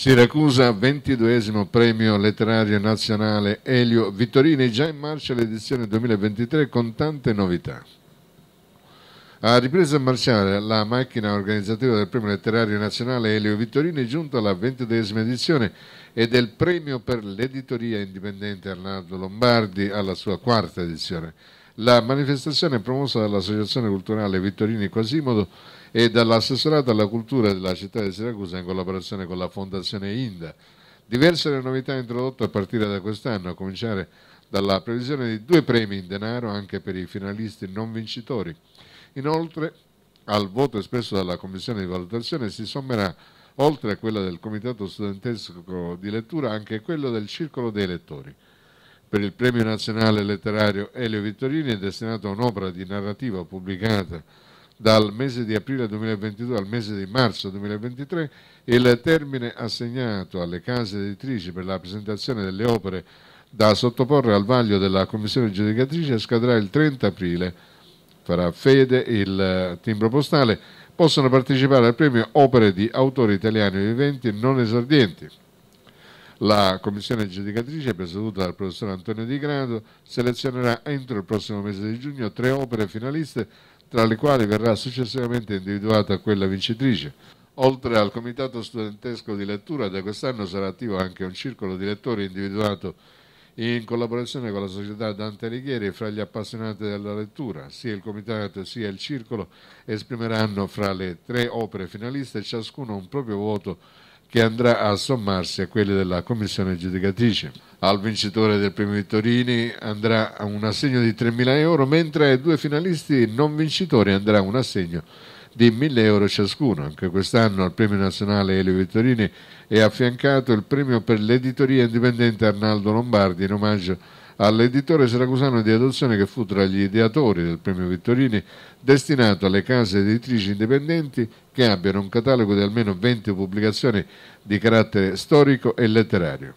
Siracusa, ventiduesimo premio letterario nazionale Elio Vittorini, già in marcia l'edizione 2023 con tante novità. A ripresa a marciare la macchina organizzativa del premio letterario nazionale Elio Vittorini è giunta alla ventiduesima edizione e del premio per l'editoria indipendente Arnaldo Lombardi alla sua quarta edizione. La manifestazione è promossa dall'Associazione Culturale Vittorini Quasimodo e dall'assessorato alla cultura della città di Siracusa in collaborazione con la Fondazione Inda. Diverse le novità introdotte a partire da quest'anno, a cominciare dalla previsione di due premi in denaro anche per i finalisti non vincitori. Inoltre, al voto espresso dalla Commissione di valutazione si sommerà, oltre a quella del Comitato Studentesco di Lettura, anche quello del Circolo dei Lettori per il Premio Nazionale Letterario Elio Vittorini è destinato a un'opera di narrativa pubblicata dal mese di aprile 2022 al mese di marzo 2023 il termine assegnato alle case editrici per la presentazione delle opere da sottoporre al vaglio della commissione giudicatrice scadrà il 30 aprile. Farà fede il eh, timbro postale. Possono partecipare al premio opere di autori italiani viventi e non esordienti. La commissione giudicatrice, presieduta dal professor Antonio Di Grado, selezionerà entro il prossimo mese di giugno tre opere finaliste, tra le quali verrà successivamente individuata quella vincitrice. Oltre al comitato studentesco di lettura, da quest'anno sarà attivo anche un circolo di lettori individuato in collaborazione con la società Dante Alighieri e fra gli appassionati della lettura. Sia il comitato sia il circolo esprimeranno fra le tre opere finaliste ciascuno un proprio voto che andrà a sommarsi a quelle della commissione giudicatrice. Al vincitore del premio Vittorini andrà un assegno di 3.000 euro, mentre ai due finalisti non vincitori andrà un assegno di 1.000 euro ciascuno. Anche quest'anno al premio nazionale Elio Vittorini è affiancato il premio per l'editoria indipendente Arnaldo Lombardi in omaggio a all'editore siracusano di adozione che fu tra gli ideatori del premio Vittorini destinato alle case editrici indipendenti che abbiano un catalogo di almeno 20 pubblicazioni di carattere storico e letterario.